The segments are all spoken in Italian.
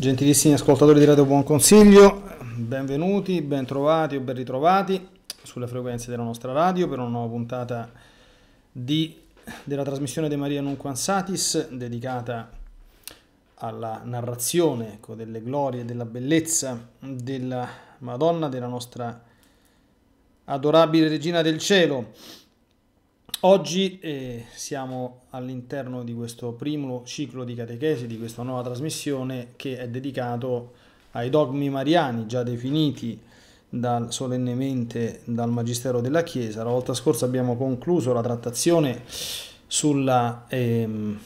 Gentilissimi ascoltatori di Radio Buon Consiglio, benvenuti, bentrovati o ben ritrovati sulle frequenze della nostra radio per una nuova puntata di, della trasmissione di Maria Nunquansatis dedicata alla narrazione ecco, delle glorie, e della bellezza della Madonna, della nostra adorabile Regina del Cielo. Oggi eh, siamo all'interno di questo primo ciclo di catechesi, di questa nuova trasmissione che è dedicato ai dogmi mariani già definiti dal, solennemente dal Magistero della Chiesa. La volta scorsa abbiamo concluso la trattazione sulla ehm,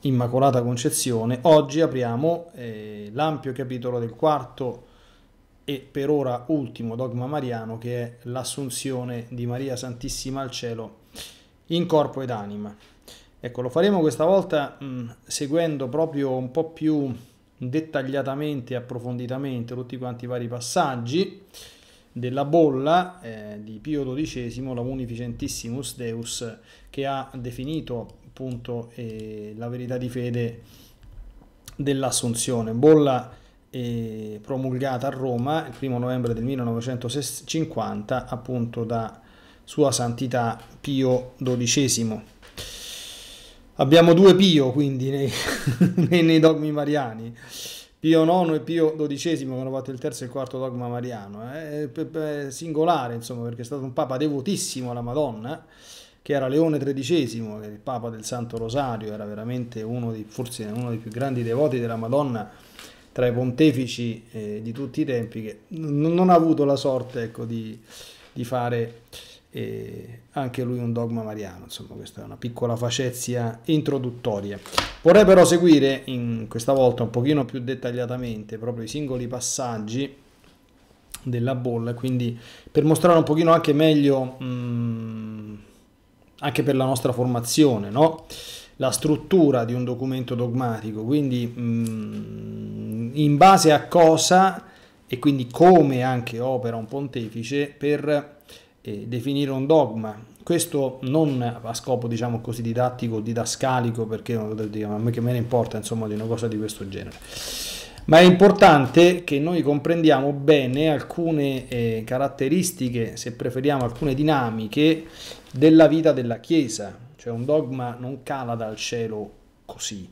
Immacolata Concezione. Oggi apriamo eh, l'ampio capitolo del quarto e per ora ultimo dogma mariano che è l'assunzione di Maria Santissima al cielo in corpo ed anima. Ecco, lo faremo questa volta mh, mm, seguendo proprio un po' più dettagliatamente e approfonditamente tutti quanti i vari passaggi della bolla eh, di Pio XII, la Munificentissimus Deus, che ha definito appunto eh, la verità di fede dell'Assunzione, bolla eh, promulgata a Roma il 1 novembre del 1950 appunto da sua Santità Pio XII. Abbiamo due Pio quindi nei, nei dogmi mariani. Pio IX e Pio XII che hanno fatto il terzo e il quarto dogma mariano. È eh? eh, singolare, insomma, perché è stato un papa devotissimo alla Madonna, eh? che era Leone XIII, che è il papa del Santo Rosario, era veramente uno dei, forse uno dei più grandi devoti della Madonna tra i pontefici eh, di tutti i tempi, che non ha avuto la sorte ecco, di, di fare e anche lui un dogma mariano, insomma questa è una piccola facezia introduttoria. Vorrei però seguire in questa volta un pochino più dettagliatamente proprio i singoli passaggi della bolla, quindi per mostrare un pochino anche meglio mh, anche per la nostra formazione, no? la struttura di un documento dogmatico, quindi mh, in base a cosa e quindi come anche opera un pontefice per eh, definire un dogma. Questo non a scopo, diciamo così, didattico o didascalico, perché a me che me ne importa, insomma, di una cosa di questo genere. Ma è importante che noi comprendiamo bene alcune eh, caratteristiche, se preferiamo, alcune dinamiche della vita della Chiesa. Cioè un dogma non cala dal cielo così.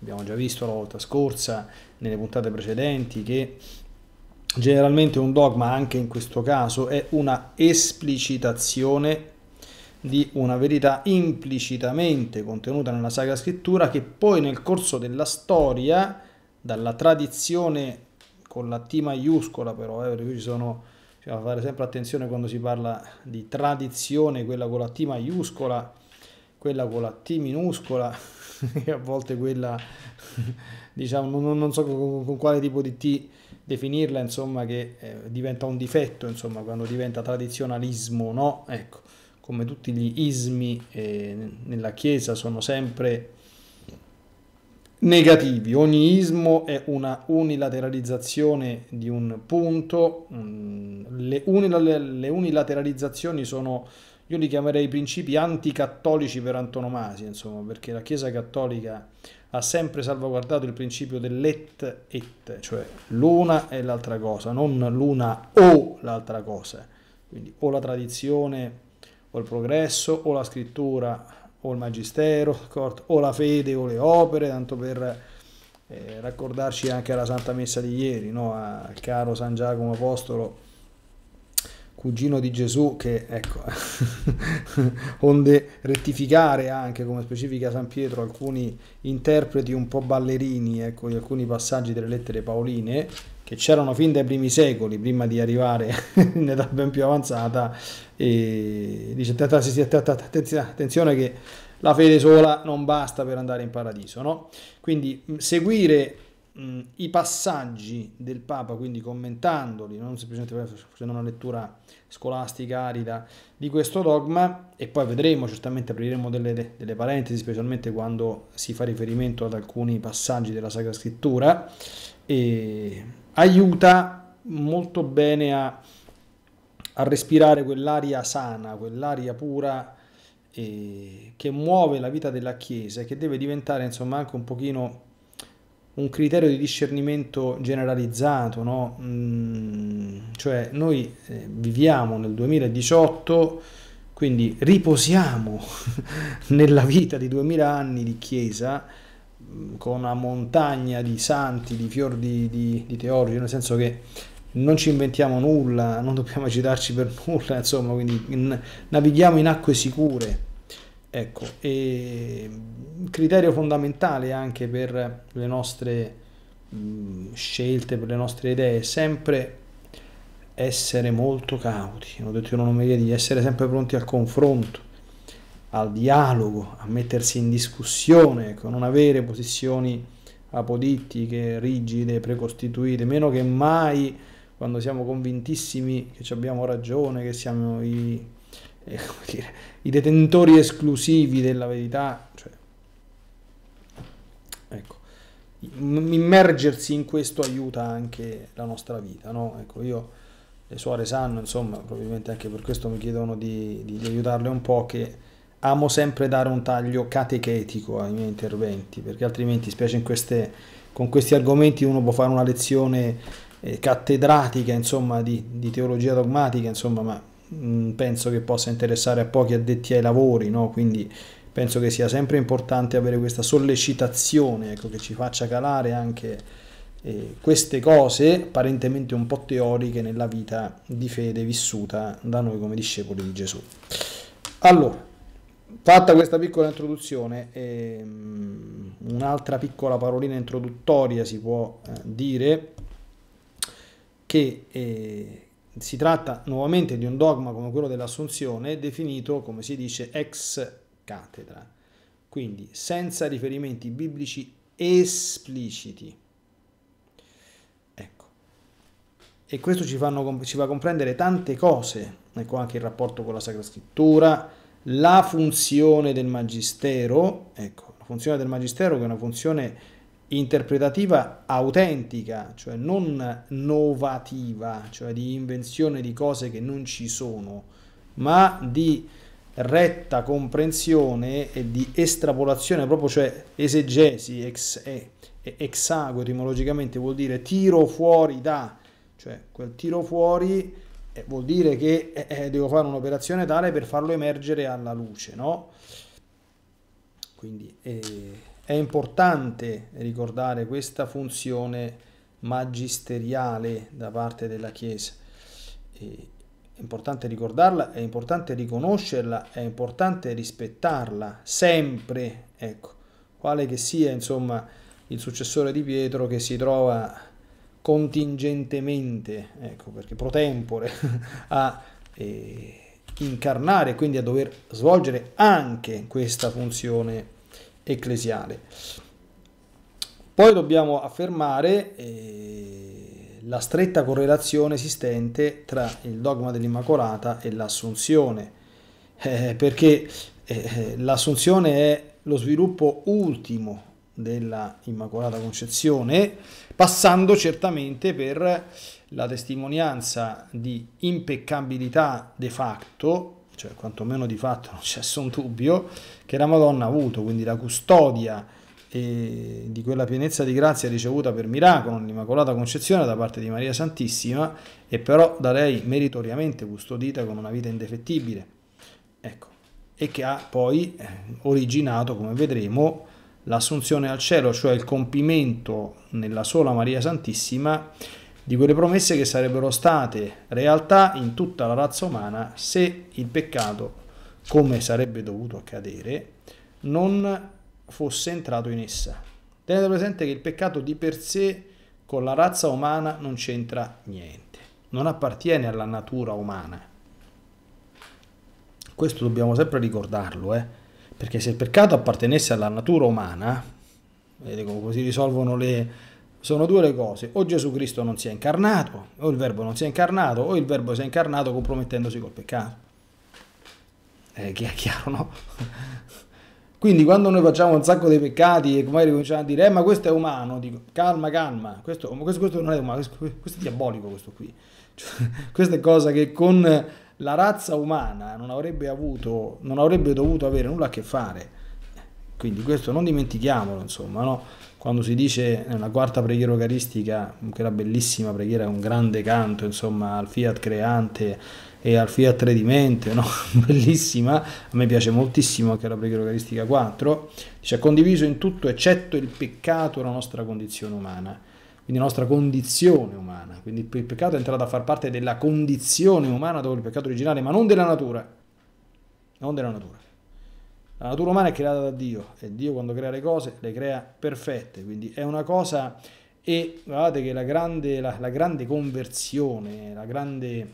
Abbiamo già visto la volta scorsa, nelle puntate precedenti, che generalmente un dogma anche in questo caso è una esplicitazione di una verità implicitamente contenuta nella Sacra Scrittura che poi nel corso della storia, dalla tradizione con la T maiuscola però, eh, perché qui ci sono, bisogna fare sempre attenzione quando si parla di tradizione, quella con la T maiuscola, quella con la T minuscola, e a volte quella, diciamo, non, non so con, con, quale tipo di T definirla, insomma, che eh, diventa un difetto, insomma, quando diventa tradizionalismo, no? Ecco, come tutti gli ismi eh, nella Chiesa sono sempre negativi. Ogni ismo è una unilateralizzazione di un punto, le, unil- le unilateralizzazioni sono io li chiamerei principi anticattolici per antonomasia, insomma, perché la Chiesa Cattolica ha sempre salvaguardato il principio dell'et et, cioè l'una e l'altra cosa, non l'una o l'altra cosa. Quindi o la tradizione o il progresso o la scrittura o il magistero, o la fede o le opere, tanto per eh, raccordarci anche alla Santa Messa di ieri, no? al caro San Giacomo Apostolo cugino di Gesù, che ecco, onde rettificare anche, come specifica San Pietro, alcuni interpreti un po' ballerini ecco, di alcuni passaggi delle lettere paoline, che c'erano fin dai primi secoli, prima di arrivare in età ben più avanzata, e dice attenzione che la fede sola non basta per andare in paradiso, no? Quindi seguire mh, mm, i passaggi del Papa, quindi commentandoli, non semplicemente facendo una lettura scolastica arida di questo dogma, e poi vedremo, certamente apriremo delle, delle parentesi, specialmente quando si fa riferimento ad alcuni passaggi della Sacra Scrittura, e aiuta molto bene a, a respirare quell'aria sana, quell'aria pura eh, che muove la vita della Chiesa e che deve diventare insomma anche un pochino un criterio di discernimento generalizzato, no? mm, cioè noi eh, viviamo nel 2018, quindi riposiamo nella vita di 2000 anni di Chiesa mm, con una montagna di santi, di fior di, di, di, teologi, nel senso che non ci inventiamo nulla, non dobbiamo agitarci per nulla, insomma, quindi in, navighiamo in acque sicure Ecco, e un mm, criterio fondamentale anche per le nostre mm, scelte, per le nostre idee, sempre essere molto cauti, ho detto in onomeria di essere sempre pronti al confronto, al dialogo, a mettersi in discussione, ecco, non avere posizioni apodittiche, rigide, precostituite, meno che mai quando siamo convintissimi che abbiamo ragione, che siamo i eh, dire, i detentori esclusivi della verità. Cioè, ecco, immergersi in questo aiuta anche la nostra vita, no? Ecco, io le suore sanno, insomma, probabilmente anche per questo mi chiedono di, di, di aiutarle un po', che amo sempre dare un taglio catechetico ai miei interventi, perché altrimenti, specie in queste, con questi argomenti, uno può fare una lezione eh, cattedratica, insomma, di, di teologia dogmatica, insomma, ma Mm, penso che possa interessare a pochi addetti ai lavori, no? quindi penso che sia sempre importante avere questa sollecitazione ecco, che ci faccia calare anche eh, queste cose apparentemente un po' teoriche nella vita di fede vissuta da noi come discepoli di Gesù. Allora, fatta questa piccola introduzione, ehm, un'altra piccola parolina introduttoria si può eh, dire che eh, si tratta nuovamente di un dogma come quello dell'assunzione, definito, come si dice, ex cathedra, quindi senza riferimenti biblici espliciti. Ecco. E questo ci, fanno, ci fa comprendere tante cose, ecco anche il rapporto con la Sacra Scrittura, la funzione del Magistero, ecco, la funzione del Magistero che è una funzione interpretativa autentica, cioè non novativa, cioè di invenzione di cose che non ci sono, ma di retta comprensione e di estrapolazione, proprio cioè esegesi, ex, exago etimologicamente vuol dire tiro fuori da, cioè quel tiro fuori eh, vuol dire che eh, eh, devo fare un'operazione tale per farlo emergere alla luce, no? Quindi... Eh, è importante ricordare questa funzione magisteriale da parte della Chiesa. E è importante ricordarla, è importante riconoscerla, è importante rispettarla sempre, ecco, quale che sia insomma il successore di Pietro che si trova contingentemente, ecco perché pro tempore, a eh, incarnare, quindi a dover svolgere anche questa funzione ecclesiale. Poi dobbiamo affermare eh, la stretta correlazione esistente tra il dogma dell'Immacolata e l'assunzione, eh, perché eh, eh l'assunzione è lo sviluppo ultimo della Immacolata Concezione, passando certamente per la testimonianza di impeccabilità de facto cioè quantomeno di fatto non c'è nessun dubbio, che la Madonna ha avuto, quindi la custodia e eh, di quella pienezza di grazia ricevuta per miracolo nell'Immacolata Concezione da parte di Maria Santissima e però da lei meritoriamente custodita con una vita indefettibile. Ecco, e che ha poi eh, originato, come vedremo, l'assunzione al cielo, cioè il compimento nella sola Maria Santissima di quelle promesse che sarebbero state realtà in tutta la razza umana se il peccato, come sarebbe dovuto accadere, non fosse entrato in essa. Tenete presente che il peccato di per sé con la razza umana non c'entra niente, non appartiene alla natura umana. Questo dobbiamo sempre ricordarlo, eh? perché se il peccato appartenesse alla natura umana, vedete come si risolvono le, sono due le cose, o Gesù Cristo non si è incarnato, o il verbo non si è incarnato, o il verbo si è incarnato compromettendosi col peccato. Eh, è chiaro, no? Quindi quando noi facciamo un sacco di peccati e magari cominciamo a dire, eh ma questo è umano, dico, calma, calma, questo, questo, questo non è umano, questo, questo, è diabolico questo qui. Cioè, questa è cosa che con la razza umana non avrebbe, avuto, non avrebbe dovuto avere nulla a che fare. Quindi questo non dimentichiamolo, insomma, no? quando si dice nella quarta preghiera eucaristica, che è una bellissima preghiera, un grande canto, insomma, al fiat creante e al fiat redimente, no? bellissima, a me piace moltissimo anche la preghiera eucaristica 4, dice ha condiviso in tutto eccetto il peccato la nostra condizione umana, quindi la nostra condizione umana, quindi il peccato è entrato a far parte della condizione umana dopo il peccato originale, ma non della natura, non della natura. La natura umana è creata da Dio e Dio quando crea le cose le crea perfette, quindi è una cosa e guardate che la grande, la, la grande conversione, la grande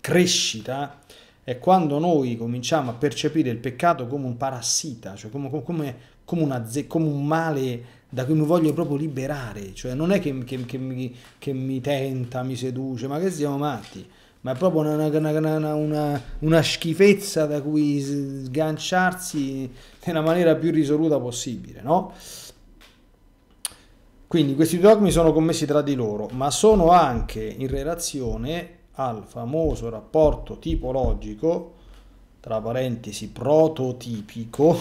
crescita è quando noi cominciamo a percepire il peccato come un parassita, cioè come, come, come, una, come un male da cui mi voglio proprio liberare, cioè non è che, che, che, mi, che mi tenta, mi seduce, ma che siamo matti ma è proprio una, una, una, una, schifezza da cui sganciarsi nella maniera più risoluta possibile, no? Quindi questi dogmi sono commessi tra di loro, ma sono anche in relazione al famoso rapporto tipologico, tra parentesi prototipico,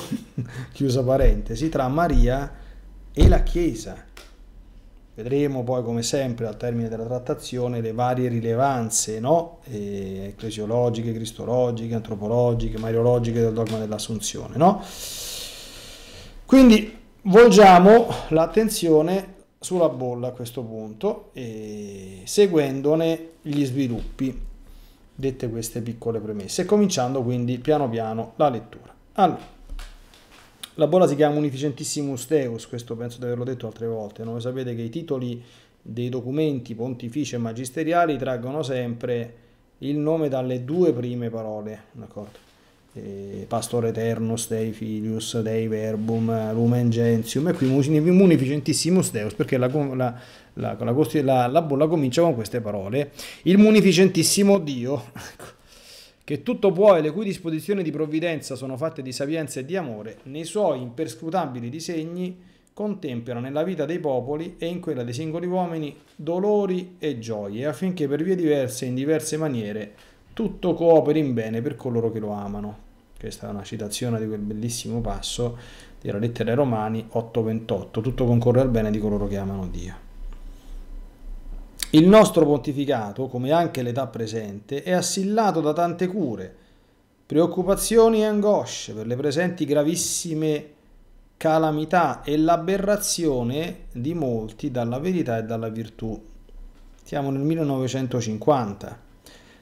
chiusa parentesi, tra Maria e la Chiesa Vedremo poi come sempre al termine della trattazione le varie rilevanze no? E ecclesiologiche, cristologiche, antropologiche, mariologiche del dogma dell'assunzione. No? Quindi volgiamo l'attenzione sulla bolla a questo punto, seguendone gli sviluppi, dette queste piccole premesse, e cominciando quindi piano piano la lettura. Allora. La bolla si chiama Munificentissimus Deus, questo penso di averlo detto altre volte, Non sapete che i titoli dei documenti pontifici e magisteriali traggono sempre il nome dalle due prime parole, d'accordo? Eh, Pastore Eternus, Dei Filius, Dei Verbum, Lumen Gentium e qui Munificentissimus Deus perché la, la, la, la bolla comincia con queste parole. Il Munificentissimo Dio. Ecco, che tutto può e le cui disposizioni di provvidenza sono fatte di sapienza e di amore, nei suoi imperscrutabili disegni contemplano nella vita dei popoli e in quella dei singoli uomini dolori e gioie, affinché per vie diverse e in diverse maniere tutto cooperi in bene per coloro che lo amano. Questa è una citazione di quel bellissimo passo della lettera ai Romani 8:28, tutto concorre al bene di coloro che amano Dio. Il nostro pontificato, come anche l'età presente, è assillato da tante cure, preoccupazioni e angosce per le presenti gravissime calamità e l'aberrazione di molti dalla verità e dalla virtù. Siamo nel 1950.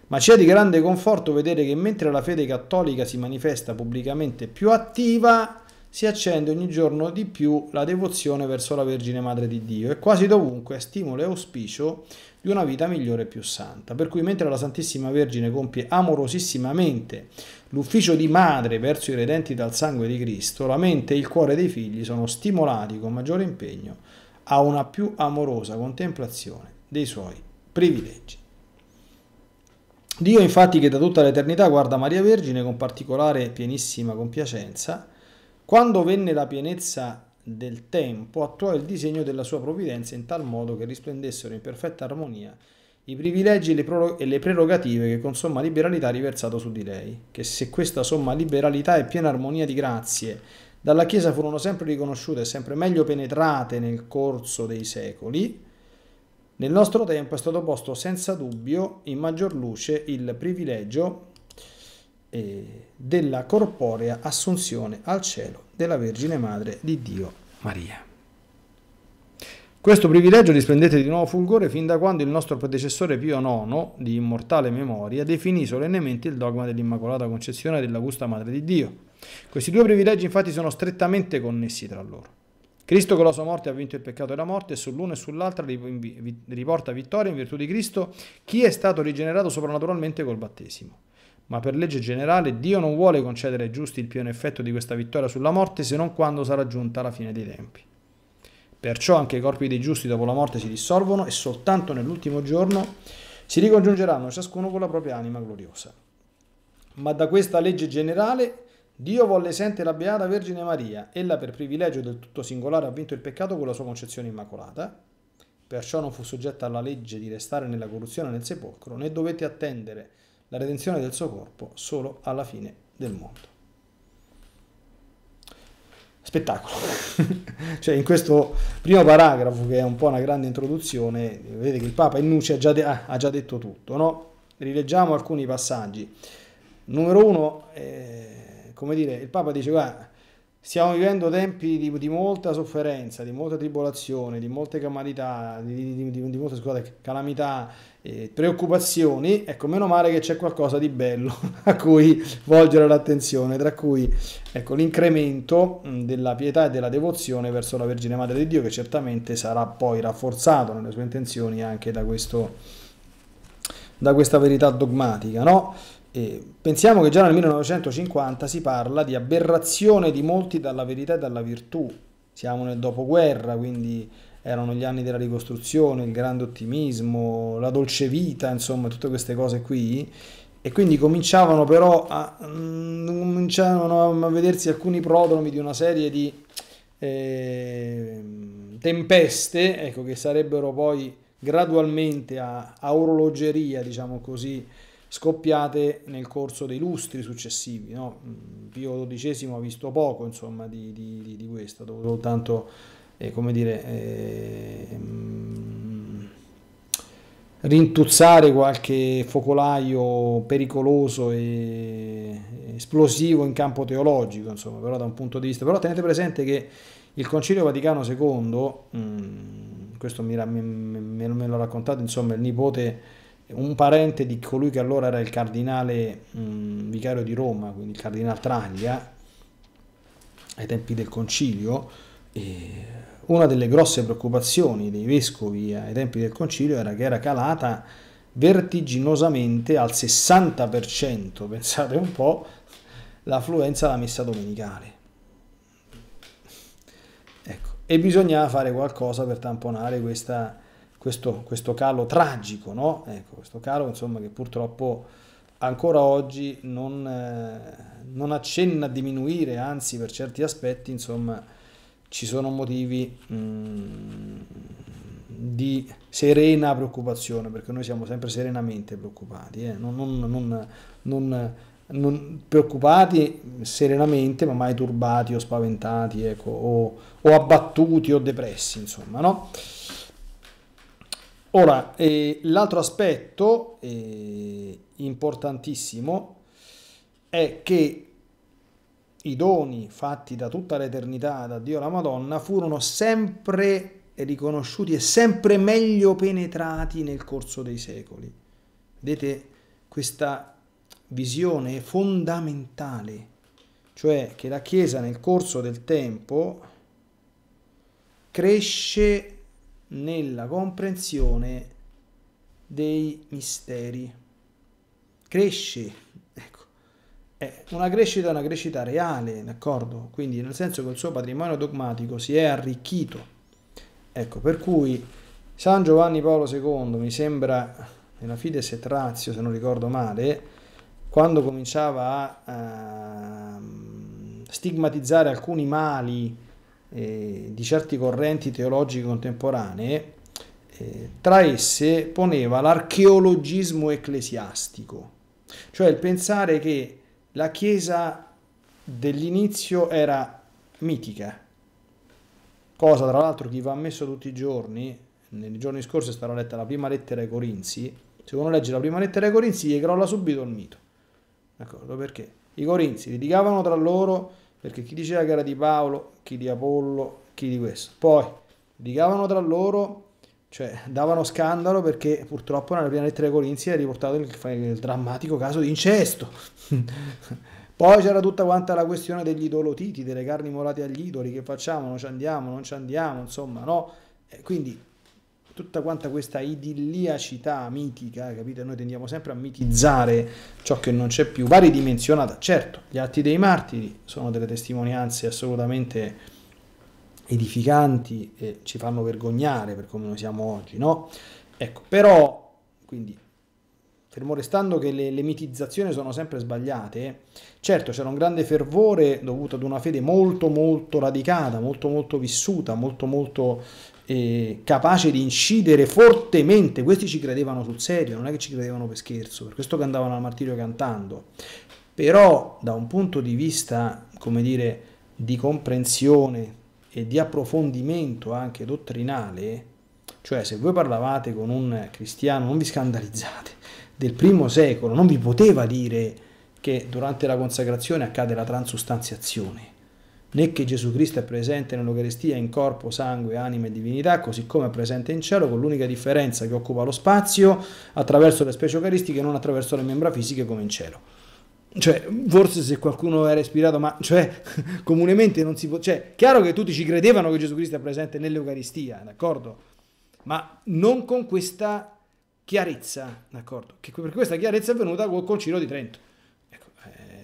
Ma c'è di grande conforto vedere che mentre la fede cattolica si manifesta pubblicamente più attiva, si accende ogni giorno di più la devozione verso la Vergine Madre di Dio e quasi dovunque stimolo e auspicio di una vita migliore e più santa. Per cui mentre la Santissima Vergine compie amorosissimamente l'ufficio di madre verso i redenti dal sangue di Cristo, la mente e il cuore dei figli sono stimolati con maggiore impegno a una più amorosa contemplazione dei suoi privilegi. Dio infatti che da tutta l'eternità guarda Maria Vergine con particolare e pienissima compiacenza, quando venne la pienezza del tempo, attuò il disegno della sua provvidenza in tal modo che risplendessero in perfetta armonia i privilegi e le prerogative che con somma liberalità ha riversato su di lei, che se questa somma liberalità e piena armonia di grazie dalla Chiesa furono sempre riconosciute e sempre meglio penetrate nel corso dei secoli, nel nostro tempo è stato posto senza dubbio in maggior luce il privilegio eh, della corporea assunzione al cielo della Vergine Madre di Dio Maria. Questo privilegio risplendete di nuovo fulgore fin da quando il nostro predecessore Pio IX, di immortale memoria, definì solennemente il dogma dell'Immacolata Concezione dell'Augusta Madre di Dio. Questi due privilegi infatti sono strettamente connessi tra loro. Cristo con la sua morte ha vinto il peccato e la morte e sull'uno e sull'altra riporta vittoria in virtù di Cristo chi è stato rigenerato soprannaturalmente col battesimo ma per legge generale Dio non vuole concedere ai giusti il pieno effetto di questa vittoria sulla morte se non quando sarà giunta la fine dei tempi. Perciò anche i corpi dei giusti dopo la morte si dissolvono e soltanto nell'ultimo giorno si ricongiungeranno ciascuno con la propria anima gloriosa. Ma da questa legge generale Dio volle esente la Beata Vergine Maria, ella per privilegio del tutto singolare ha vinto il peccato con la sua concezione immacolata, perciò non fu soggetta alla legge di restare nella corruzione nel sepolcro, né dovette attendere la redenzione del suo corpo solo alla fine del mondo. Spettacolo. cioè in questo primo paragrafo, che è un po' una grande introduzione, vedete che il Papa Ennucci ha già, de- ah, ha già detto tutto. No? Rileggiamo alcuni passaggi. Numero uno, eh, come dire, il Papa dice, guarda, Stiamo vivendo tempi di, di, molta sofferenza, di molta tribolazione, di molte calamità, di, di, di molte scusate, calamità eh, preoccupazioni, ecco, meno male che c'è qualcosa di bello a cui volgere l'attenzione, tra cui ecco, l'incremento mm, della pietà e della devozione verso la Vergine Madre di Dio, che certamente sarà poi rafforzato nelle sue intenzioni anche da, questo, da questa verità dogmatica, no? E pensiamo che già nel 1950 si parla di aberrazione di molti dalla verità e dalla virtù, siamo nel dopoguerra, quindi erano gli anni della ricostruzione, il grande ottimismo, la dolce vita, insomma tutte queste cose qui e quindi cominciavano però a, mm, cominciavano a vedersi alcuni prodromi di una serie di eh, tempeste ecco, che sarebbero poi gradualmente a, a orologeria, diciamo così, scoppiate nel corso dei lustri successivi. No? Mm, Pio XII ha visto poco insomma, di, di, di questo, ha dovuto soltanto eh, come dire, eh, rintuzzare qualche focolaio pericoloso e esplosivo in campo teologico, insomma, però da un punto di vista. Però tenete presente che il Concilio Vaticano II, mh, mm, questo mi, me, me, me l'ha raccontato, insomma, il nipote, un parente di colui che allora era il cardinale mh, mm, vicario di Roma, quindi il cardinale Traglia, ai tempi del Concilio, e una delle grosse preoccupazioni dei vescovi ai tempi del concilio era che era calata vertiginosamente al 60%, pensate un po', l'affluenza alla messa domenicale. Ecco, e bisognava fare qualcosa per tamponare questa, questo, questo, calo tragico, no? ecco, questo calo insomma, che purtroppo ancora oggi non, eh, non accenna a diminuire, anzi per certi aspetti insomma, ci sono motivi mm, di serena preoccupazione, perché noi siamo sempre serenamente preoccupati, eh? non, non, non, non, preoccupati serenamente, ma mai turbati o spaventati, ecco, o, o, abbattuti o depressi, insomma, no? Ora, eh, l'altro aspetto eh, importantissimo è che i doni fatti da tutta l'eternità da Dio alla Madonna furono sempre riconosciuti e sempre meglio penetrati nel corso dei secoli. Vedete questa visione fondamentale, cioè che la Chiesa nel corso del tempo cresce nella comprensione dei misteri, cresce eh, una crescita è una crescita reale, d'accordo? Quindi nel senso che il suo patrimonio dogmatico si è arricchito. Ecco, per cui San Giovanni Paolo II, mi sembra, nella Fides et Ratio, se non ricordo male, quando cominciava a uh, stigmatizzare alcuni mali eh, di certi correnti teologiche contemporanee, eh, tra esse poneva l'archeologismo ecclesiastico, cioè il pensare che la chiesa dell'inizio era mitica, cosa tra l'altro chi va ammesso tutti i giorni, nei giorni scorsi starò letta la prima lettera ai Corinzi, se uno legge la prima lettera ai Corinzi gli crolla subito il mito, d'accordo? Perché i Corinzi litigavano tra loro perché chi diceva che era di Paolo, chi di Apollo, chi di questo, poi litigavano tra loro cioè, davano scandalo perché purtroppo nella prima lettera ai Corinzi è riportato il, il drammatico caso di incesto. Poi c'era tutta quanta la questione degli idolotiti, delle carni morate agli idoli, che facciamo, non ci andiamo, non ci andiamo, insomma, no? E quindi tutta quanta questa idilliacità mitica, capite? Noi tendiamo sempre a mitizzare ciò che non c'è più, va ridimensionata Certo, gli atti dei martiri sono delle testimonianze assolutamente edificanti e ci fanno vergognare per come noi siamo oggi, no? Ecco, però, quindi, fermo restando che le, le mitizzazioni sono sempre sbagliate, certo c'era un grande fervore dovuto ad una fede molto molto radicata, molto molto vissuta, molto molto eh, capace di incidere fortemente, questi ci credevano sul serio, non è che ci credevano per scherzo, per questo che andavano al martirio cantando, però da un punto di vista, come dire, di comprensione e di approfondimento anche dottrinale, cioè se voi parlavate con un cristiano, non vi scandalizzate, del primo secolo non vi poteva dire che durante la consacrazione accade la transustanziazione, né che Gesù Cristo è presente nell'Eucaristia in corpo, sangue, anima e divinità, così come è presente in cielo, con l'unica differenza che occupa lo spazio attraverso le specie eucaristiche e non attraverso le membra fisiche come in cielo cioè, forse se qualcuno era ispirato, ma cioè, comunemente non si può. Cioè, chiaro che tutti ci credevano che Gesù Cristo è presente nell'Eucaristia, d'accordo? Ma non con questa chiarezza, d'accordo? Che per questa chiarezza è venuta col Concilio di Trento. Ecco,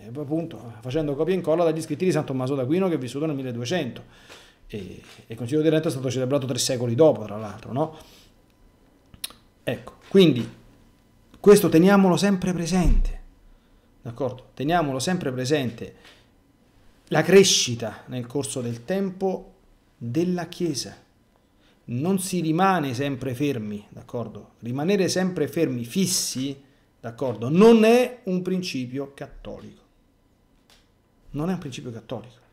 eh, appunto, facendo copia e incolla dagli scritti di San Tommaso d'Aquino che è vissuto nel 1200. E, il Concilio di Trento è stato celebrato tre secoli dopo, tra l'altro, no? Ecco, quindi questo teniamolo sempre presente D'accordo? Teniamolo sempre presente. La crescita nel corso del tempo della Chiesa. Non si rimane sempre fermi, d'accordo? Rimanere sempre fermi, fissi, d'accordo? Non è un principio cattolico. Non è un principio cattolico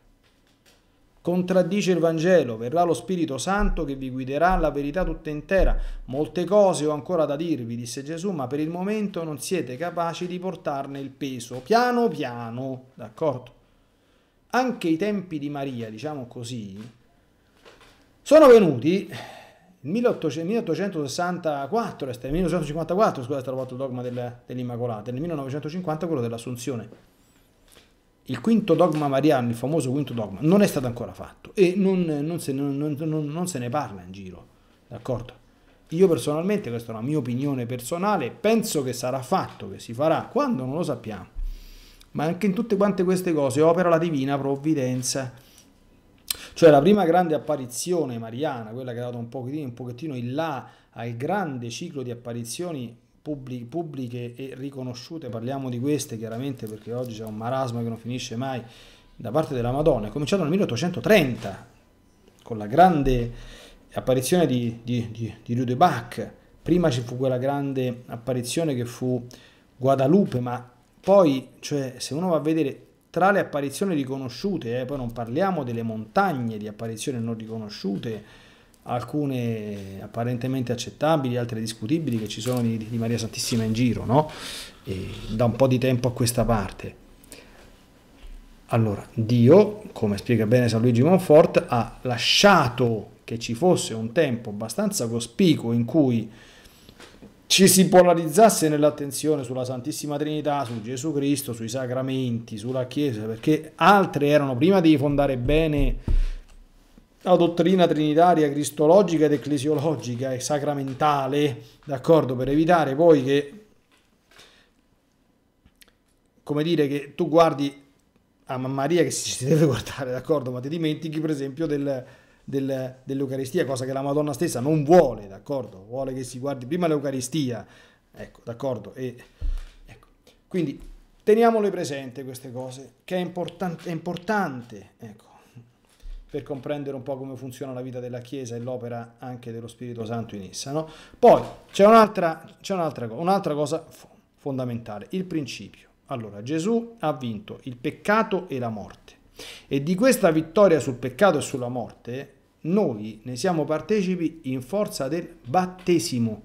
contraddice il Vangelo, verrà lo Spirito Santo che vi guiderà la verità tutta intera. Molte cose ho ancora da dirvi, disse Gesù, ma per il momento non siete capaci di portarne il peso. Piano piano, d'accordo? Anche i tempi di Maria, diciamo così, sono venuti nel 1864, nel 1854, scusate, ho trovato il dogma dell'Immacolata, nel 1950 quello dell'Assunzione il quinto dogma mariano, il famoso quinto dogma, non è stato ancora fatto e non, non, se, non, non se, ne parla in giro, d'accordo? Io personalmente, questa è una mia opinione personale, penso che sarà fatto, che si farà, quando non lo sappiamo, ma anche in tutte quante queste cose opera la divina provvidenza. Cioè la prima grande apparizione mariana, quella che ha dato un pochettino, un pochettino il là al grande ciclo di apparizioni pubbliche, e riconosciute, parliamo di queste chiaramente perché oggi c'è un marasma che non finisce mai, da parte della Madonna, è cominciato nel 1830 con la grande apparizione di, di, di, di Rudebach, prima ci fu quella grande apparizione che fu Guadalupe, ma poi, cioè, se uno va a vedere tra le apparizioni riconosciute, eh, poi non parliamo delle montagne di apparizioni non riconosciute, alcune apparentemente accettabili, altre discutibili che ci sono di, di Maria Santissima in giro, no? da un po' di tempo a questa parte. Allora, Dio, come spiega bene San Luigi Monfort, ha lasciato che ci fosse un tempo abbastanza cospicuo in cui ci si polarizzasse nell'attenzione sulla Santissima Trinità, su Gesù Cristo, sui sacramenti, sulla Chiesa, perché altre erano, prima di fondare bene la dottrina trinitaria cristologica ed ecclesiologica e sacramentale, d'accordo? Per evitare poi che, come dire, che tu guardi a Maria che si deve guardare, d'accordo? Ma ti dimentichi per esempio del, del, dell'Eucaristia, cosa che la Madonna stessa non vuole, d'accordo? Vuole che si guardi prima l'Eucaristia, ecco, d'accordo? E, ecco. Quindi teniamole presente queste cose, che è, important è importante, ecco per comprendere un po' come funziona la vita della Chiesa e l'opera anche dello Spirito Santo in essa. No? Poi c'è un'altra, un'altra, un'altra cosa fondamentale, il principio. Allora, Gesù ha vinto il peccato e la morte. E di questa vittoria sul peccato e sulla morte, noi ne siamo partecipi in forza del battesimo.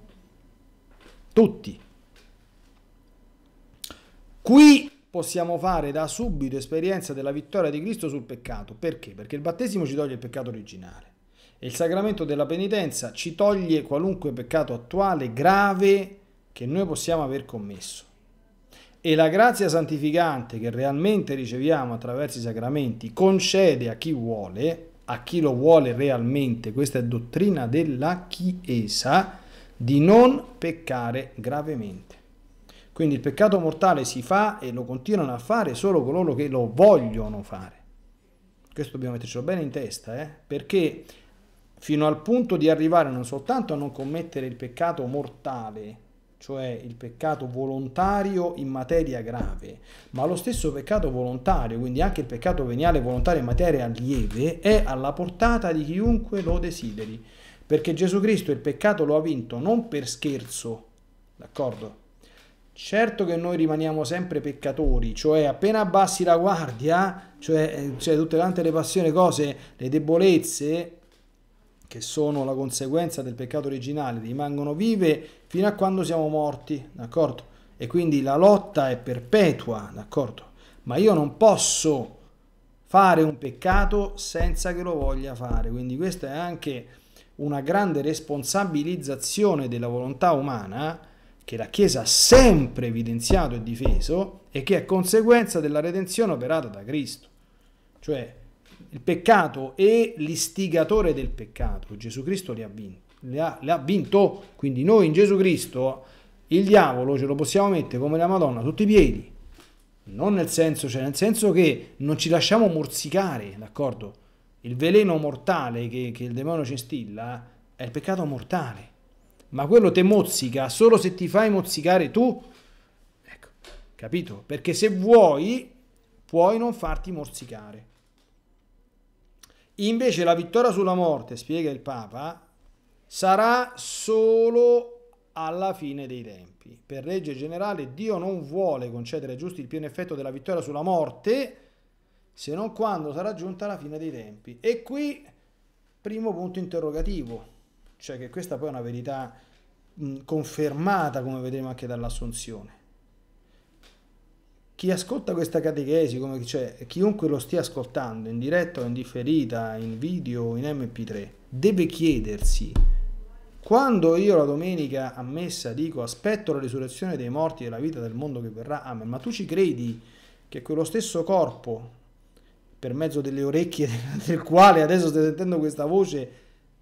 Tutti. Qui possiamo fare da subito esperienza della vittoria di Cristo sul peccato. Perché? Perché il battesimo ci toglie il peccato originale. E il sacramento della penitenza ci toglie qualunque peccato attuale grave che noi possiamo aver commesso. E la grazia santificante che realmente riceviamo attraverso i sacramenti concede a chi vuole, a chi lo vuole realmente, questa è dottrina della Chiesa, di non peccare gravemente. Quindi il peccato mortale si fa e lo continuano a fare solo coloro che lo vogliono fare. Questo dobbiamo mettercelo bene in testa, eh? perché fino al punto di arrivare non soltanto a non commettere il peccato mortale, cioè il peccato volontario in materia grave, ma lo stesso peccato volontario, quindi anche il peccato veniale volontario in materia lieve, è alla portata di chiunque lo desideri, perché Gesù Cristo il peccato lo ha vinto non per scherzo, d'accordo? Certo che noi rimaniamo sempre peccatori, cioè appena abbassi la guardia, cioè, eh, cioè tutte tante le passioni, cose, le debolezze che sono la conseguenza del peccato originale, rimangono vive fino a quando siamo morti, d'accordo? E quindi la lotta è perpetua, d'accordo? Ma io non posso fare un peccato senza che lo voglia fare, quindi questa è anche una grande responsabilizzazione della volontà umana che la Chiesa ha sempre evidenziato e difeso e che è conseguenza della redenzione operata da Cristo. Cioè il peccato e l'istigatore del peccato, Gesù Cristo li ha vinti. Le ha, le ha, vinto. Quindi noi in Gesù Cristo il diavolo ce lo possiamo mettere come la Madonna tutti i piedi. Non nel senso, cioè nel senso che non ci lasciamo morsicare, d'accordo? Il veleno mortale che, che il demonio ci instilla è il peccato mortale ma quello te mozzica solo se ti fai mozzicare tu. Ecco, capito? Perché se vuoi, puoi non farti mozzicare. Invece la vittoria sulla morte, spiega il Papa, sarà solo alla fine dei tempi. Per legge generale Dio non vuole concedere giusti il pieno effetto della vittoria sulla morte se non quando sarà giunta la fine dei tempi. E qui primo punto interrogativo. Cioè che questa poi è una verità confermata, come vedremo anche dall'Assunzione. Chi ascolta questa catechesi, come, cioè, chiunque lo stia ascoltando, in diretta o in differita, in video o in mp3, deve chiedersi quando io la domenica a messa dico aspetto la risurrezione dei morti e la vita del mondo che verrà, amen, ma tu ci credi che quello stesso corpo, per mezzo delle orecchie del quale adesso stai sentendo questa voce,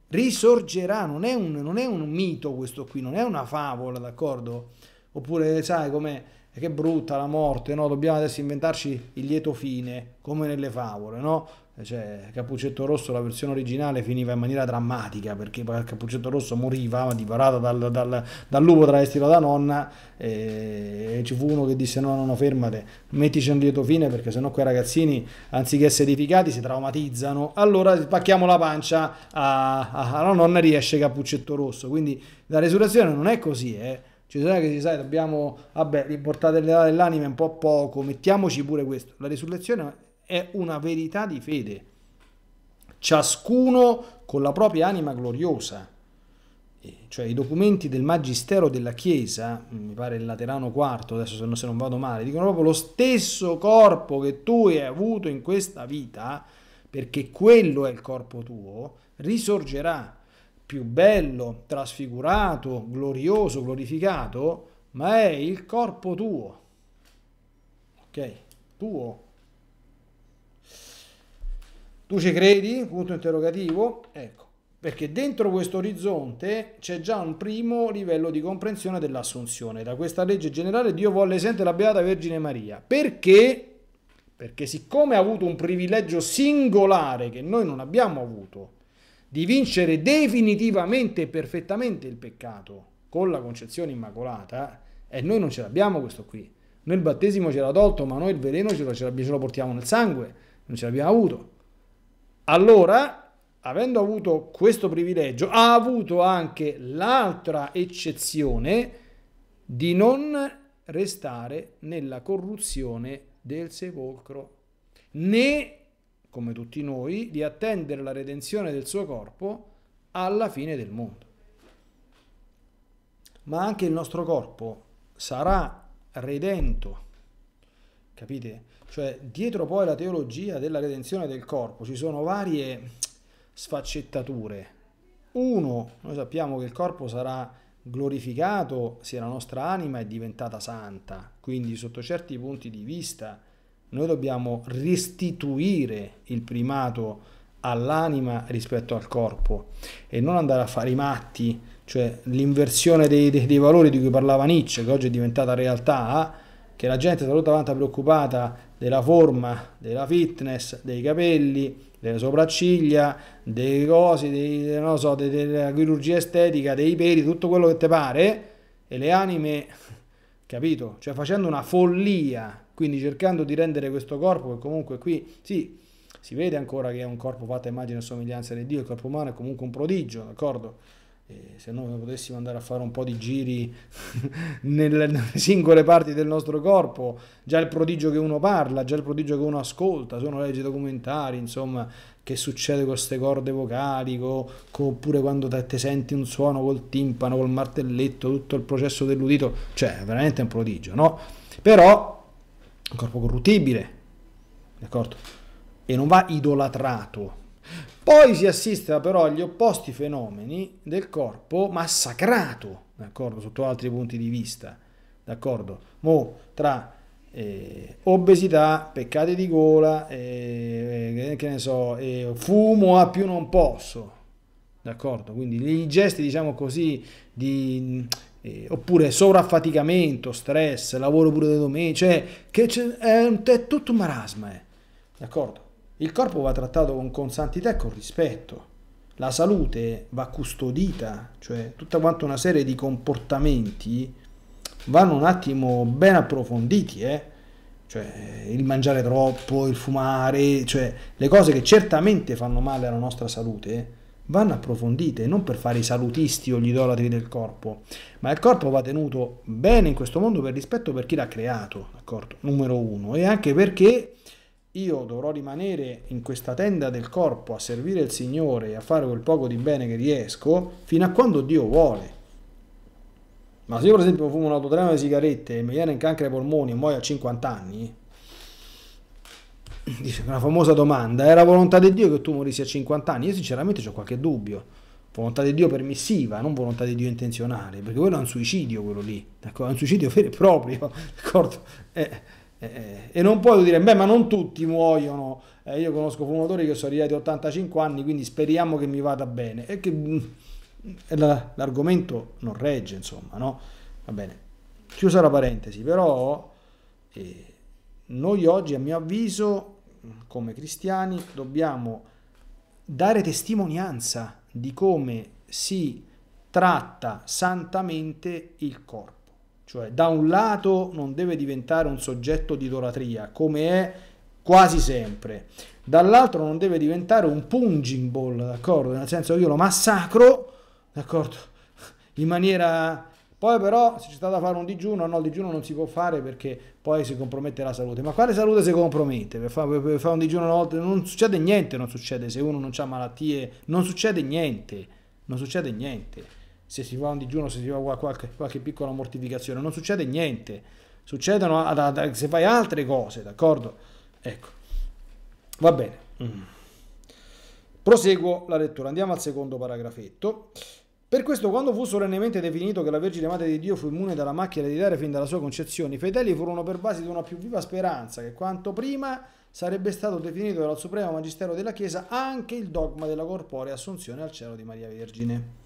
risorgerà, non è, un, non è un mito questo qui, non è una favola, d'accordo? Oppure sai com'è, eh, che brutta la morte, no? Dobbiamo adesso inventarci il lieto fine, come nelle favole, no? Eh, cioè Cappuccetto Rosso la versione originale finiva in maniera drammatica perché Cappuccetto Rosso moriva divorato dal, dal, dal lupo travestito da nonna e, e ci fu uno che disse no no no fermate mettici un lieto fine perché sennò quei ragazzini anziché essere edificati si traumatizzano allora spacchiamo la pancia alla nonna riesce Cappuccetto Rosso quindi la resurrezione non è così eh ci sono che si sai, dobbiamo, vabbè, riportare l'anima un po' poco, mettiamoci pure questo. La risurrezione è una verità di fede, ciascuno con la propria anima gloriosa. Cioè i documenti del Magistero della Chiesa, mm, mi pare il Laterano IV, adesso se non, se non vado male, dicono proprio lo stesso corpo che tu hai avuto in questa vita, perché quello è il corpo tuo, risorgerà più bello, trasfigurato, glorioso, glorificato, ma è il corpo tuo. Ok? Tuo. Tu ci credi? Punto interrogativo. Ecco, perché dentro questo orizzonte c'è già un primo livello di comprensione dell'assunzione. Da questa legge generale Dio vuole esente la Beata Vergine Maria. Perché? Perché siccome ha avuto un privilegio singolare che noi non abbiamo avuto, di vincere definitivamente e perfettamente il peccato con la concezione immacolata, e eh, noi non ce l'abbiamo questo qui. Noi il battesimo ce l'ha tolto, ma noi il veleno ce lo, ce lo portiamo nel sangue, non ce l'abbiamo avuto. Allora, avendo avuto questo privilegio, ha avuto anche l'altra eccezione di non restare nella corruzione del sepolcro, né, come tutti noi, di attendere la redenzione del suo corpo alla fine del mondo. Ma anche il nostro corpo sarà redento, capite? Cioè, dietro poi la teologia della redenzione del corpo ci sono varie sfaccettature. Uno, noi sappiamo che il corpo sarà glorificato se la nostra anima è diventata santa, quindi sotto certi punti di vista noi dobbiamo restituire il primato all'anima rispetto al corpo e non andare a fare i matti, cioè l'inversione dei, dei, dei valori di cui parlava Nietzsche, che oggi è diventata realtà, che la gente è tutta quanta preoccupata della forma, della fitness, dei capelli, delle sopracciglia, dei cosi, dei, non so, della chirurgia estetica, dei peli, tutto quello che ti pare, e le anime, capito? Cioè facendo una follia, quindi cercando di rendere questo corpo che comunque qui, sì, si vede ancora che è un corpo fatto a immagine e somiglianza di Dio, il corpo umano è comunque un prodigio, d'accordo? Eh, se noi potessimo andare a fare un po' di giri nelle singole parti del nostro corpo, già il prodigio che uno parla, già il prodigio che uno ascolta, se uno legge documentari, insomma, che succede con queste corde vocali, co, co, oppure quando te, te, senti un suono col timpano, col martelletto, tutto il processo dell'udito, cioè veramente è un prodigio, no? Però un corpo corruttibile, d'accordo? E non va idolatrato, poi si assiste però agli opposti fenomeni del corpo massacrato, d'accordo, sotto altri punti di vista, d'accordo, mo tra eh, obesità, peccati di gola, eh, che ne so, eh, fumo a più non posso, d'accordo, quindi i gesti diciamo così di... Eh, oppure sovraffaticamento, stress, lavoro pure di domenica, cioè che è, è tutto un marasma, eh, d'accordo? Il corpo va trattato con santità e con rispetto. La salute va custodita, cioè tutta quanta una serie di comportamenti vanno un attimo ben approfonditi, eh? cioè il mangiare troppo, il fumare, cioè le cose che certamente fanno male alla nostra salute vanno approfondite, non per fare i salutisti o gli idolatri del corpo, ma il corpo va tenuto bene in questo mondo per rispetto per chi l'ha creato, d'accordo? Numero uno, e anche perché io dovrò rimanere in questa tenda del corpo a servire il Signore e a fare quel poco di bene che riesco fino a quando Dio vuole. Ma se io per esempio fumo una totale di sigarette e mi viene in cancro ai polmoni e muoio a 50 anni, dice una famosa domanda, era volontà di Dio che tu morissi a 50 anni? Io sinceramente ho qualche dubbio. Volontà di Dio permissiva, non volontà di Dio intenzionale, perché quello è un suicidio quello lì, è un suicidio vero e proprio, d'accordo? Eh eh, eh, e non puoi dire, beh, ma non tutti muoiono. Eh, io conosco fumatori che sono arrivati a 85 anni, quindi speriamo che mi vada bene. E che mm, l'argomento non regge, insomma, no? Va bene. Chiusa la parentesi, però eh, noi oggi, a mio avviso, come cristiani, dobbiamo dare testimonianza di come si tratta santamente il corpo. Cioè, da un lato non deve diventare un soggetto di idolatria, come è quasi sempre, dall'altro non deve diventare un punging ball, d'accordo? Nel senso io lo massacro, d'accordo? In maniera... Poi però se c'è stato a fare un digiuno, no, il digiuno non si può fare perché poi si compromette la salute. Ma quale salute si compromette? Per fare, per fare un digiuno una volta non succede niente, non succede se uno non ha malattie, non succede niente, non succede niente se si fa un digiuno, se si fa qualche, qualche piccola mortificazione, non succede niente, succedono ad, ad, ad, se fai altre cose, d'accordo? Ecco, va bene. Mm. Proseguo la lettura, andiamo al secondo paragrafetto. Per questo, quando fu solennemente definito che la Vergine Madre di Dio fu immune dalla macchia ereditaria fin dalla sua concezione, i fedeli furono pervasi di una più viva speranza che quanto prima sarebbe stato definito dal Supremo Magistero della Chiesa anche il dogma della corporea assunzione al cielo di Maria Vergine.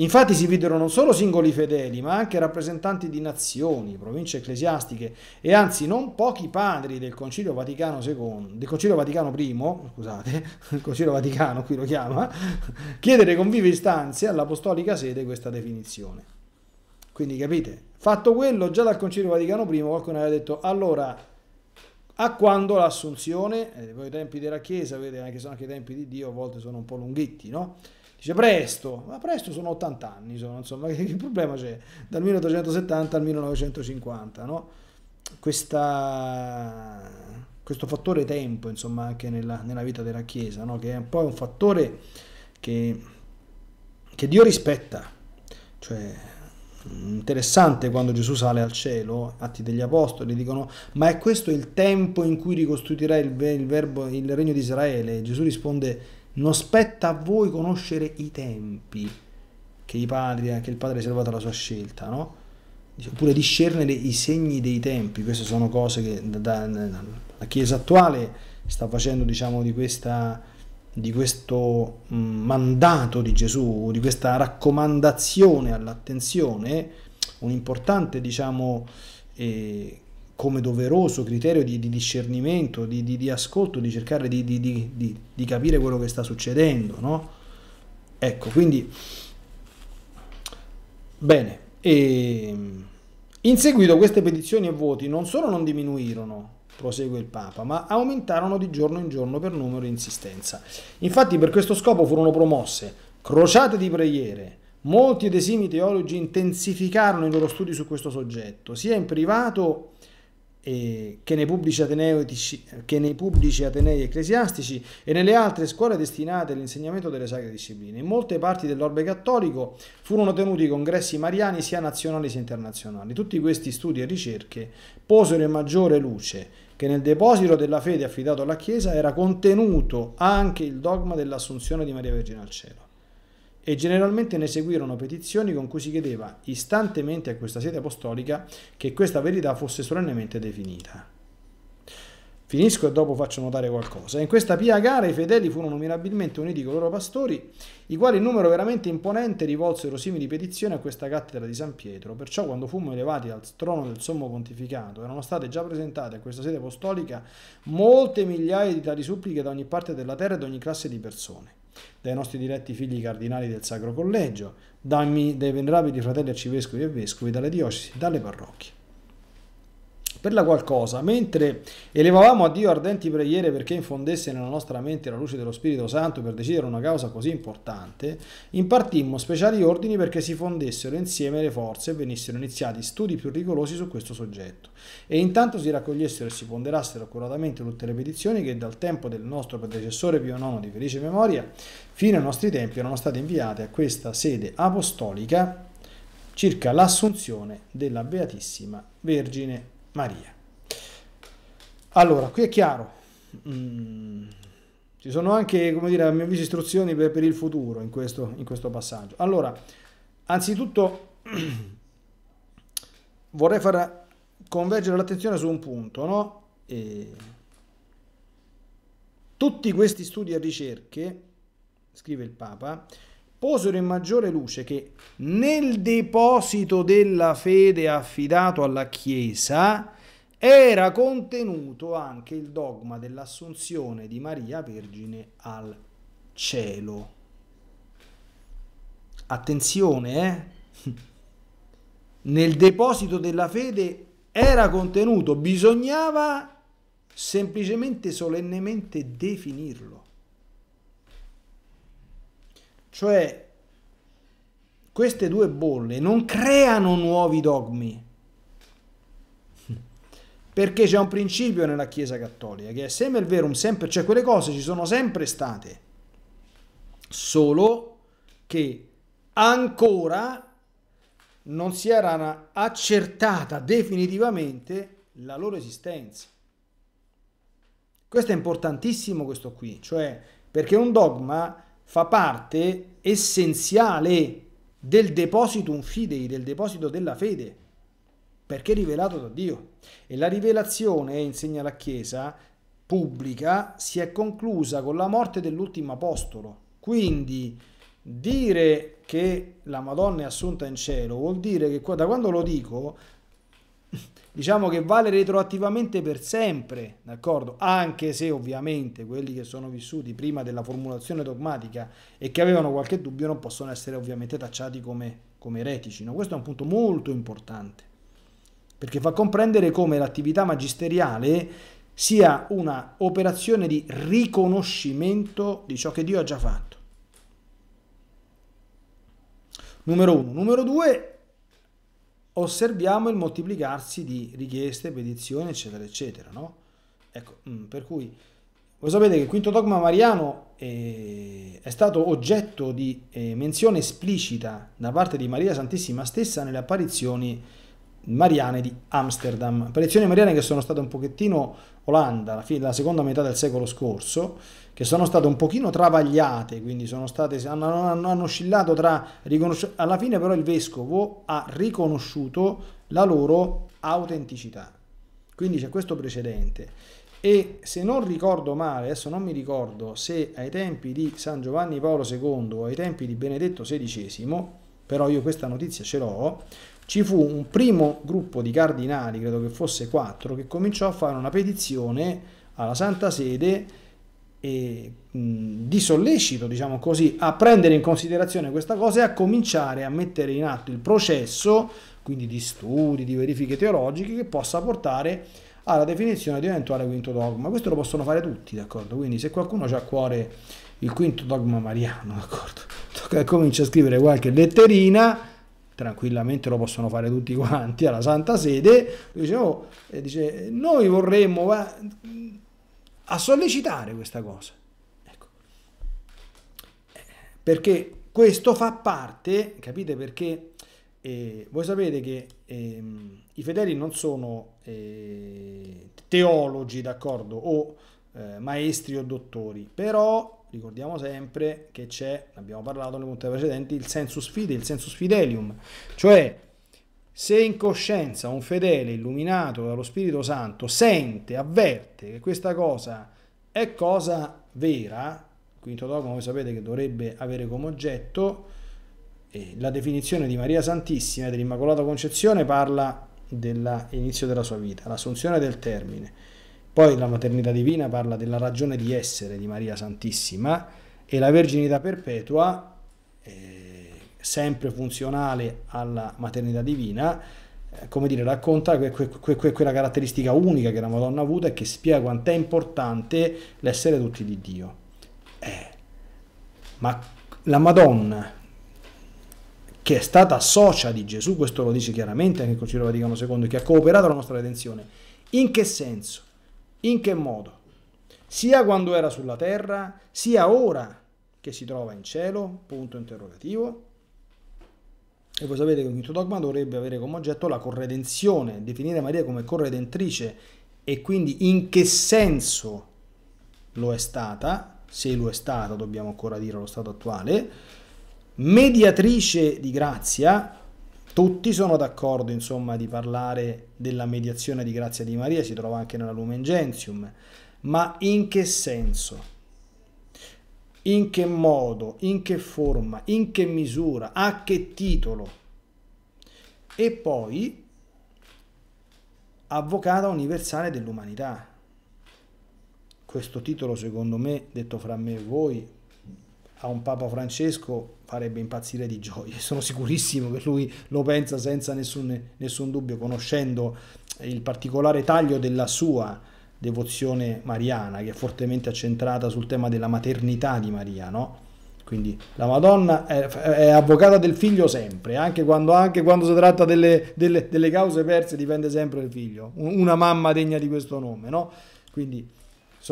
Infatti si videro non solo singoli fedeli, ma anche rappresentanti di nazioni, province ecclesiastiche e anzi non pochi padri del Concilio Vaticano II, del Concilio Vaticano I, scusate, il Concilio Vaticano qui lo chiama, chiedere con vive istanze all'Apostolica Sede questa definizione. Quindi capite, fatto quello, già dal Concilio Vaticano I qualcuno aveva detto allora a quando l'assunzione, eh, poi i tempi della Chiesa, vedete che sono anche i tempi di Dio, a volte sono un po' lunghetti, no? Dice presto, ma presto sono 80 anni, sono, insomma, che, che problema c'è? Dal 1870 al 1950, no? Questa, questo fattore tempo, insomma, anche nella, nella vita della Chiesa, no? che è poi un fattore che, che Dio rispetta. Cioè, interessante quando Gesù sale al cielo, Atti degli Apostoli dicono ma è questo il tempo in cui ricostituirà il, il, verbo, il regno di Israele? Gesù risponde non spetta a voi conoscere i tempi che, padri, che il padre ha riservato alla sua scelta, no? Oppure discernere i segni dei tempi. Queste sono cose che da, da, la Chiesa attuale sta facendo, diciamo, di, questa, di questo mh, mm, mandato di Gesù, di questa raccomandazione all'attenzione, un importante, diciamo, eh, come doveroso criterio di, di discernimento, di, di, di, ascolto, di cercare di, capire quello che sta succedendo, no? Ecco, quindi... Bene, e... Ehm, in seguito queste petizioni e voti non solo non diminuirono, prosegue il Papa, ma aumentarono di giorno in giorno per numero e insistenza. Infatti per questo scopo furono promosse crociate di preghiere, Molti ed esimi teologi intensificarono i loro studi su questo soggetto, sia in privato eh, che, nei che, nei pubblici atenei ecclesiastici e nelle altre scuole destinate all'insegnamento delle sacre discipline. In molte parti dell'orbe cattolico furono tenuti congressi mariani sia nazionali sia internazionali. Tutti questi studi e ricerche posero in maggiore luce che nel deposito della fede affidato alla Chiesa era contenuto anche il dogma dell'assunzione di Maria Vergine al cielo e generalmente ne seguirono petizioni con cui si chiedeva istantemente a questa sede apostolica che questa verità fosse solennemente definita. Finisco e dopo faccio notare qualcosa. In questa pia gara i fedeli furono mirabilmente uniti con i loro pastori, i quali in numero veramente imponente rivolsero simili petizioni a questa cattedra di San Pietro. Perciò quando fummo elevati al trono del Sommo Pontificato, erano state già presentate a questa sede apostolica molte migliaia di tali suppliche da ogni parte della terra e da ogni classe di persone dai nostri diretti figli cardinali del Sacro Collegio, dai venerabili fratelli arcivescovi e vescovi, dalle diocesi, dalle parrocchie per la qual mentre elevavamo a Dio ardenti preghiere perché infondesse nella nostra mente la luce dello Spirito Santo per decidere una causa così importante, impartimmo speciali ordini perché si fondessero insieme le forze e venissero iniziati studi più rigorosi su questo soggetto. E intanto si raccogliessero e si ponderassero accuratamente tutte le petizioni che dal tempo del nostro predecessore Pio IX di felice memoria fino ai nostri tempi erano state inviate a questa sede apostolica circa l'assunzione della Beatissima Vergine Maria. Allora, qui è chiaro, mm, ci sono anche, come dire, a mio avviso istruzioni per, per il futuro in questo, in questo passaggio. Allora, anzitutto vorrei far convergere l'attenzione su un punto, no? E... Tutti questi studi e ricerche, scrive il Papa, posero in maggiore luce che nel deposito della fede affidato alla Chiesa era contenuto anche il dogma dell'assunzione di Maria Vergine al cielo. Attenzione, eh? Nel deposito della fede era contenuto, bisognava semplicemente solennemente definirlo. Cioè, queste due bolle non creano nuovi dogmi. Perché c'è un principio nella Chiesa Cattolica che è sempre il verum, sempre, cioè quelle cose ci sono sempre state, solo che ancora non si era accertata definitivamente la loro esistenza. Questo è importantissimo questo qui, cioè perché un dogma fa parte essenziale del depositum fidei, del deposito della fede, perché rivelato da Dio. E la rivelazione, insegna la Chiesa, pubblica si è conclusa con la morte dell'ultimo apostolo. Quindi dire che la Madonna è assunta in cielo vuol dire che da quando lo dico diciamo che vale retroattivamente per sempre, d'accordo? Anche se ovviamente quelli che sono vissuti prima della formulazione dogmatica e che avevano qualche dubbio non possono essere ovviamente tacciati come, come eretici. No? Questo è un punto molto importante, perché fa comprendere come l'attività magisteriale sia una operazione di riconoscimento di ciò che Dio ha già fatto. Numero uno. Numero due, osserviamo il moltiplicarsi di richieste, petizioni, eccetera, eccetera, no? Ecco, mm, per cui voi sapete che il quinto dogma mariano è, eh, è stato oggetto di eh, menzione esplicita da parte di Maria Santissima stessa nelle apparizioni mariane di Amsterdam. Apparizioni mariane che sono state un pochettino Olanda, alla fine della seconda metà del secolo scorso, che sono state un pochino travagliate, quindi state, hanno, hanno, hanno, oscillato tra... alla fine però il vescovo ha riconosciuto la loro autenticità. Quindi c'è questo precedente. E se non ricordo male, adesso non mi ricordo se ai tempi di San Giovanni Paolo II o ai tempi di Benedetto XVI, però io questa notizia ce l'ho, ci fu un primo gruppo di cardinali, credo che fosse quattro, che cominciò a fare una petizione alla Santa Sede e, mh, di sollecito, diciamo così, a prendere in considerazione questa cosa e a cominciare a mettere in atto il processo, quindi di studi, di verifiche teologiche, che possa portare alla definizione di un eventuale quinto dogma. Questo lo possono fare tutti, d'accordo? Quindi se qualcuno ha a cuore il quinto dogma mariano, d'accordo? Comincia a scrivere qualche letterina tranquillamente lo possono fare tutti quanti alla Santa Sede, dice, oh, dice noi vorremmo va, a sollecitare questa cosa. Ecco. Eh, perché questo fa parte, capite perché eh, voi sapete che eh, i fedeli non sono eh, teologi, d'accordo, o eh, maestri o dottori, però ricordiamo sempre che c'è, abbiamo parlato nelle puntate precedenti, il sensus fide, il sensus fidelium, cioè se in coscienza un fedele illuminato dallo Spirito Santo sente, avverte che questa cosa è cosa vera, il quinto dogma come sapete che dovrebbe avere come oggetto, la definizione di Maria Santissima e dell'Immacolata Concezione parla dell'inizio della sua vita, l'assunzione del termine. Poi la maternità divina parla della ragione di essere di Maria Santissima e la verginità perpetua, eh, sempre funzionale alla maternità divina, eh, come dire, racconta que que que quella caratteristica unica che la Madonna ha avuto e che spiega quanto è importante l'essere tutti di Dio. Eh, ma la Madonna, che è stata socia di Gesù, questo lo dice chiaramente anche il Concilio Vaticano II, che ha cooperato alla nostra redenzione, in che senso? In che modo? Sia quando era sulla terra, sia ora che si trova in cielo, punto interrogativo. E voi sapete che un quinto dogma dovrebbe avere come oggetto la corredenzione, definire Maria come corredentrice e quindi in che senso lo è stata, se lo è stata dobbiamo ancora dire allo stato attuale, mediatrice di grazia, tutti sono d'accordo insomma di parlare della mediazione di grazia di Maria, si trova anche nella Lumen Gentium, ma in che senso? In che modo? In che forma? In che misura? A che titolo? E poi avvocata universale dell'umanità. Questo titolo secondo me, detto fra me e voi, a un Papa Francesco farebbe impazzire di gioia. Sono sicurissimo che lui lo pensa senza nessun, nessun dubbio, conoscendo il particolare taglio della sua devozione mariana, che è fortemente accentrata sul tema della maternità di Maria, no? Quindi la Madonna è, è avvocata del figlio sempre, anche quando, anche quando si tratta delle, delle, delle, cause perse dipende sempre il figlio, una mamma degna di questo nome, no? Quindi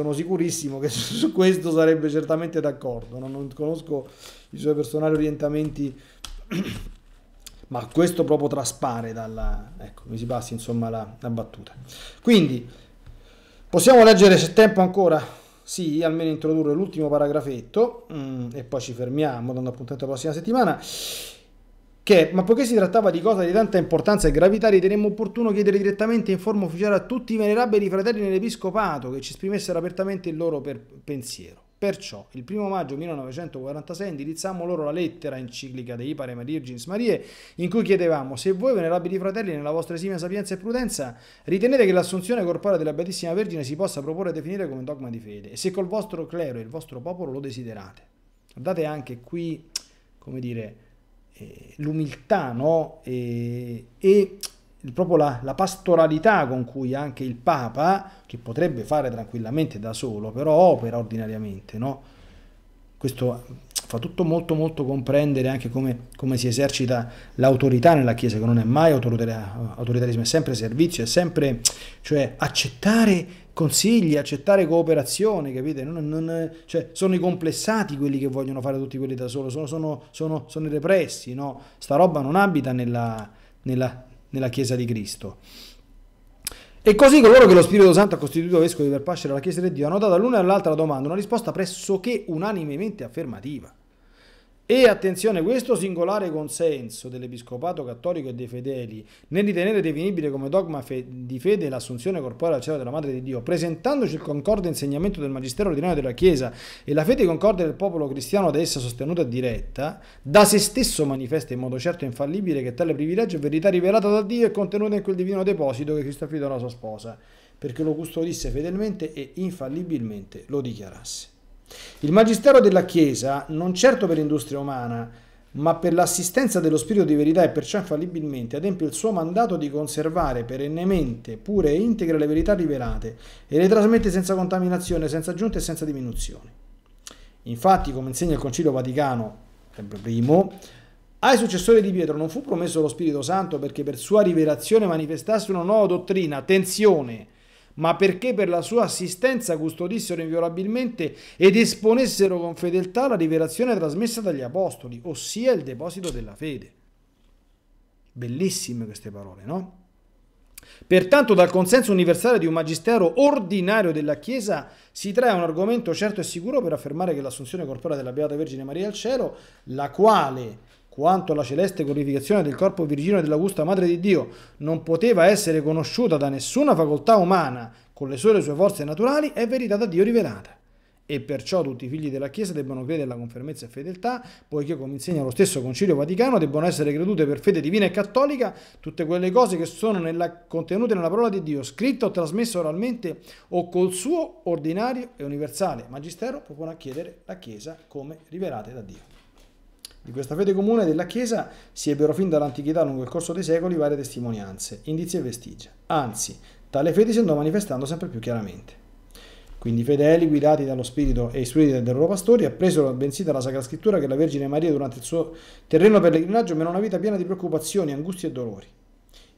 sono sicurissimo che su questo sarebbe certamente d'accordo. Non, non conosco i suoi personali orientamenti, ma questo proprio traspare dalla... Ecco, mi si passi insomma la, la battuta. Quindi, possiamo leggere se tempo ancora? sì, almeno introdurre l'ultimo paragrafetto mm, e poi ci fermiamo dando appuntamento alla prossima settimana che, ma poiché si trattava di cosa di tanta importanza e gravità, ritenemmo opportuno chiedere direttamente in forma ufficiale a tutti i venerabili fratelli nell'Episcopato che ci esprimessero apertamente il loro per pensiero. Perciò, il 1 maggio 1946 indirizzammo loro la lettera enciclica dei Ipare Virgins Marie, in cui chiedevamo se voi, venerabili fratelli, nella vostra esimia sapienza e prudenza, ritenete che l'assunzione corporea della Beatissima Vergine si possa proporre e definire come dogma di fede, e se col vostro clero e il vostro popolo lo desiderate. Guardate anche qui, come dire, eh, l'umiltà no? Eh, e, e proprio la, la, pastoralità con cui anche il Papa, che potrebbe fare tranquillamente da solo, però opera ordinariamente, no? questo fa tutto molto molto comprendere anche come, come si esercita l'autorità nella Chiesa, che non è mai autoritarismo, è sempre servizio, è sempre cioè, accettare consigli, accettare cooperazione, capite? Non, non, cioè, sono i complessati quelli che vogliono fare tutti quelli da solo, sono, sono, sono, sono i repressi, no? Sta roba non abita nella, nella, nella Chiesa di Cristo. E così coloro che lo Spirito Santo ha costituito vescovi per pascere la Chiesa di Dio hanno dato all'una e all'altra domanda una risposta pressoché unanimemente affermativa. E attenzione, questo singolare consenso dell'Episcopato cattolico e dei fedeli nel ritenere definibile come dogma fe di fede l'assunzione corporea al cielo della Madre di Dio, presentandoci il concorde insegnamento del Magistero ordinario della Chiesa e la fede concorde del popolo cristiano da essa sostenuta e diretta, da se stesso manifesta in modo certo e infallibile che tale privilegio è verità rivelata da Dio e contenuta in quel divino deposito che Cristo affidò alla sua sposa, perché lo custodisse fedelmente e infallibilmente lo dichiarasse. Il magistero della Chiesa, non certo per l'industria umana, ma per l'assistenza dello spirito di verità e perciò infallibilmente adempie il suo mandato di conservare perennemente, pure e integra le verità rivelate e le trasmette senza contaminazione, senza aggiunte e senza diminuzioni. Infatti, come insegna il Concilio Vaticano, sempre primo, ai successori di Pietro non fu promesso lo Spirito Santo perché per sua rivelazione manifestasse una nuova dottrina, attenzione, ma perché per la sua assistenza custodissero inviolabilmente ed esponessero con fedeltà la rivelazione trasmessa dagli apostoli, ossia il deposito della fede. Bellissime queste parole, no? Pertanto dal consenso universale di un magistero ordinario della Chiesa si trae un argomento certo e sicuro per affermare che l'assunzione corporea della Beata Vergine Maria al cielo, la quale quanto la celeste glorificazione del corpo virginio dell'Augusta Madre di Dio non poteva essere conosciuta da nessuna facoltà umana con le sole sue forze naturali, è verità da Dio rivelata. E perciò tutti i figli della Chiesa debbono credere alla confermezza e fedeltà, poiché, come insegna lo stesso Concilio Vaticano, debbono essere credute per fede divina e cattolica tutte quelle cose che sono nella, contenute nella parola di Dio, scritta o trasmessa oralmente o col suo ordinario e universale magistero, propone a chiedere la Chiesa come rivelate da Dio. Di questa fede comune della Chiesa si ebbero fin dall'antichità lungo il corso dei secoli varie testimonianze, indizi e vestigia. Anzi, tale fede si andò manifestando sempre più chiaramente. Quindi i fedeli, guidati dallo Spirito e istruiti dai loro pastori, appresero bensì dalla Sacra Scrittura che la Vergine Maria durante il suo terreno pellegrinaggio meno una vita piena di preoccupazioni, angustie e dolori.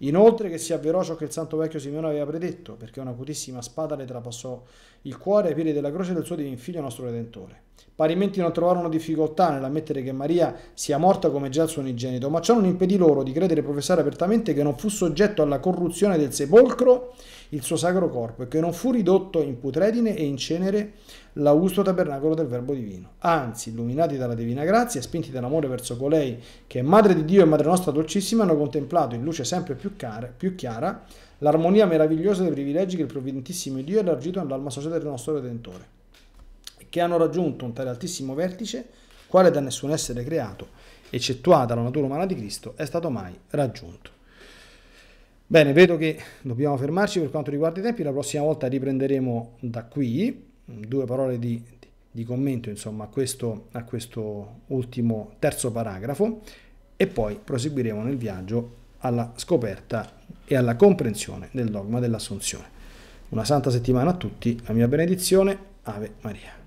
Inoltre che si avverò ciò che il santo vecchio Simeone aveva predetto, perché una potissima spada le trapassò il cuore ai piedi della croce del suo divin figlio nostro Redentore. Parimenti non trovarono difficoltà nell'ammettere che Maria sia morta come già il suo unigenito, ma ciò non impedì loro di credere e professare apertamente che non fu soggetto alla corruzione del sepolcro il suo sacro corpo e che non fu ridotto in putredine e in cenere l'augusto tabernacolo del Verbo Divino. Anzi, illuminati dalla Divina Grazia e spinti dall'amore verso colei che è Madre di Dio e Madre nostra dolcissima, hanno contemplato in luce sempre più, care, più chiara l'armonia meravigliosa dei privilegi che il provvidentissimo Dio ha elargito all'alma sociale del nostro Redentore, che hanno raggiunto un tale altissimo vertice, quale da nessun essere creato, eccettuata la natura umana di Cristo, è stato mai raggiunto. Bene, vedo che dobbiamo fermarci per quanto riguarda i tempi, la prossima volta riprenderemo da qui due parole di, di commento insomma, a, questo, a questo ultimo terzo paragrafo e poi proseguiremo nel viaggio alla scoperta e alla comprensione del dogma dell'assunzione. Una santa settimana a tutti, la mia benedizione, Ave Maria.